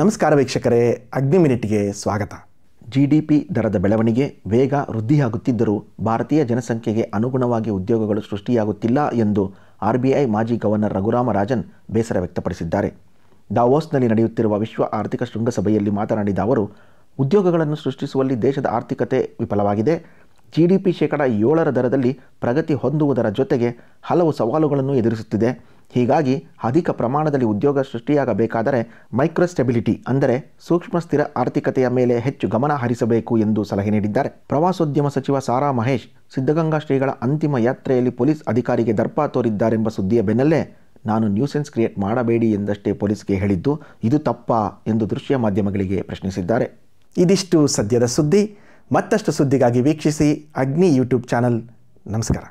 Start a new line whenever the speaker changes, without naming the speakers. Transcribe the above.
ನಮಸ್ಕಾರ ವೀಕ್ಷಕರೇ ಅಗ್ನಿ ಮಿನಿಟ್ಗೆ ಸ್ವಾಗತ ಜಿ ಡಿ ಪಿ ದರದ ಬೆಳವಣಿಗೆ ವೇಗ ವೃದ್ಧಿಯಾಗುತ್ತಿದ್ದರೂ ಭಾರತೀಯ ಜನಸಂಖ್ಯೆಗೆ ಅನುಗುಣವಾಗಿ ಉದ್ಯೋಗಗಳು ಸೃಷ್ಟಿಯಾಗುತ್ತಿಲ್ಲ ಎಂದು ಆರ್ ಬಿ ಐ ಮಾಜಿ ಗವರ್ನರ್ ರಘುರಾಮರಾಜನ್ ಬೇಸರ ವ್ಯಕ್ತಪಡಿಸಿದ್ದಾರೆ ದಾವೋಸ್ನಲ್ಲಿ ನಡೆಯುತ್ತಿರುವ ವಿಶ್ವ ಆರ್ಥಿಕ ಶೃಂಗಸಭೆಯಲ್ಲಿ ಮಾತನಾಡಿದ ಅವರು ಉದ್ಯೋಗಗಳನ್ನು ಸೃಷ್ಟಿಸುವಲ್ಲಿ ದೇಶದ ಆರ್ಥಿಕತೆ ವಿಫಲವಾಗಿದೆ ಜಿ ಡಿ ಪಿ ಶೇಕಡ ಏಳರ ದರದಲ್ಲಿ ಪ್ರಗತಿ ಹೊಂದುವುದರ ಜೊತೆಗೆ ಹಲವು ಸವಾಲುಗಳನ್ನು ಎದುರಿಸುತ್ತಿದೆ ಹೀಗಾಗಿ ಅಧಿಕ ಪ್ರಮಾಣದಲ್ಲಿ ಉದ್ಯೋಗ ಸೃಷ್ಟಿಯಾಗಬೇಕಾದರೆ ಮೈಕ್ರೋ ಅಂದರೆ ಸೂಕ್ಷ್ಮ ಸ್ಥಿರ ಆರ್ಥಿಕತೆಯ ಮೇಲೆ ಹೆಚ್ಚು ಗಮನ ಹರಿಸಬೇಕು ಎಂದು ಸಲಹೆ ನೀಡಿದ್ದಾರೆ ಪ್ರವಾಸೋದ್ಯಮ ಸಚಿವ ಸಾರಾ ಮಹೇಶ್ ಸಿದ್ಧಗಂಗಾ ಶ್ರೀಗಳ ಅಂತಿಮ ಯಾತ್ರೆಯಲ್ಲಿ ಪೊಲೀಸ್ ಅಧಿಕಾರಿಗೆ ದರ್ಪ ತೋರಿದ್ದಾರೆಂಬ ಸುದ್ದಿಯ ಬೆನ್ನಲ್ಲೇ ನಾನು ನ್ಯೂಸೆನ್ಸ್ ಕ್ರಿಯೇಟ್ ಮಾಡಬೇಡಿ ಎಂದಷ್ಟೇ ಪೊಲೀಸ್ಗೆ ಹೇಳಿದ್ದು ಇದು ತಪ್ಪಾ ಎಂದು ದೃಶ್ಯ ಮಾಧ್ಯಮಗಳಿಗೆ ಪ್ರಶ್ನಿಸಿದ್ದಾರೆ ಇದಿಷ್ಟು ಸದ್ಯದ ಸುದ್ದಿ ಮತ್ತಷ್ಟು ಸುದ್ದಿಗಾಗಿ ವೀಕ್ಷಿಸಿ ಅಗ್ನಿ ಯೂಟ್ಯೂಬ್ ಚಾನಲ್ ನಮಸ್ಕಾರ